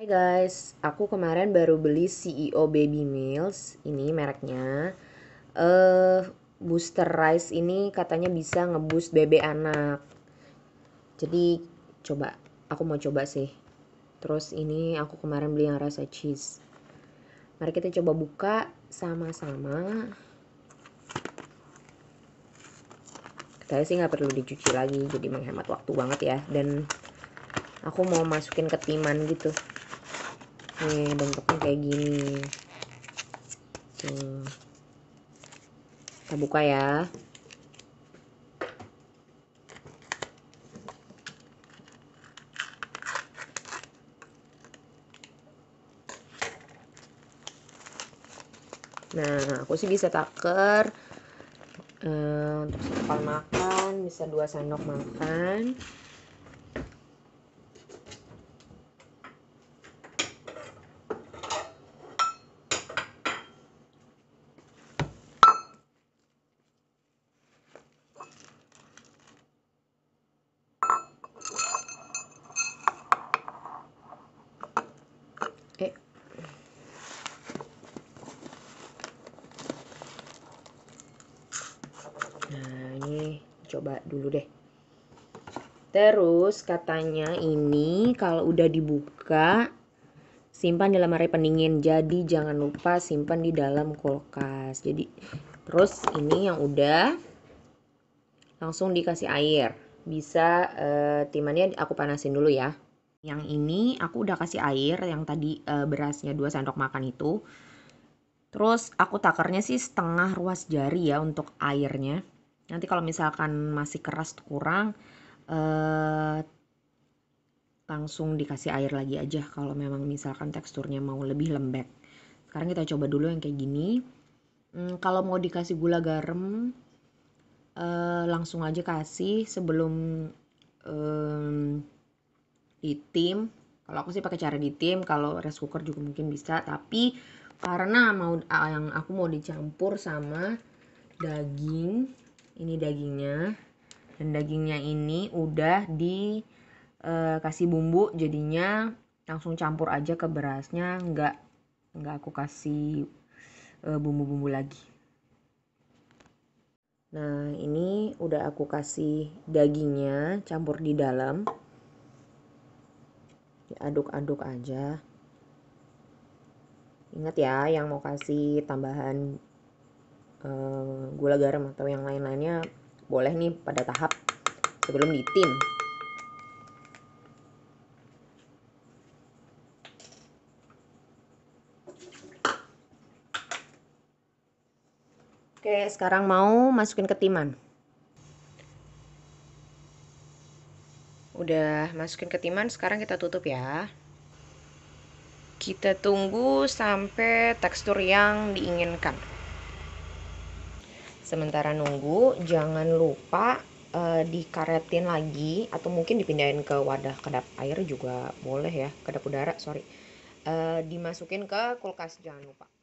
Hai guys, aku kemarin baru beli CEO Baby Meals, ini mereknya. uh, booster rice ini katanya bisa ngebus bebek anak. Jadi coba, aku mau coba sih. Terus ini aku kemarin beli yang rasa cheese. Mari kita coba buka sama-sama. Katanya sih nggak perlu dicuci lagi, jadi menghemat waktu banget ya. Dan aku mau masukin ketiman timan gitu nih bentuknya kayak gini tuh kita buka ya Nah, aku sih bisa taker uh, untuk sekepal makan, bisa dua sendok makan. Nah, ini coba dulu deh. Terus katanya ini kalau udah dibuka simpan di lemari pendingin. Jadi jangan lupa simpan di dalam kulkas. Jadi terus ini yang udah langsung dikasih air. Bisa eh, timannya aku panasin dulu ya. Yang ini aku udah kasih air yang tadi eh, berasnya 2 sendok makan itu. Terus aku takarnya sih setengah ruas jari ya untuk airnya nanti kalau misalkan masih keras kurang eh, langsung dikasih air lagi aja kalau memang misalkan teksturnya mau lebih lembek sekarang kita coba dulu yang kayak gini hmm, kalau mau dikasih gula garam eh, langsung aja kasih sebelum eh, ditim kalau aku sih pakai cara ditim kalau rice cooker juga mungkin bisa tapi karena mau ah, yang aku mau dicampur sama daging ini dagingnya dan dagingnya ini udah dikasih eh, e, bumbu jadinya langsung campur aja ke berasnya nggak nggak aku kasih eh, bumbu-bumbu e, lagi nah ini udah aku kasih dagingnya campur di dalam diaduk-aduk aja ingat ya yang mau kasih tambahan uh, gula garam atau yang lain-lainnya boleh nih pada tahap sebelum ditim Oke, sekarang mau masukin ketiman. Udah masukin ketiman, sekarang kita tutup ya. Kita tunggu sampai tekstur yang diinginkan sementara nunggu jangan lupa uh, dikaretin lagi atau mungkin dipindahin ke wadah kedap air juga boleh ya kedap udara sorry uh, dimasukin ke kulkas jangan lupa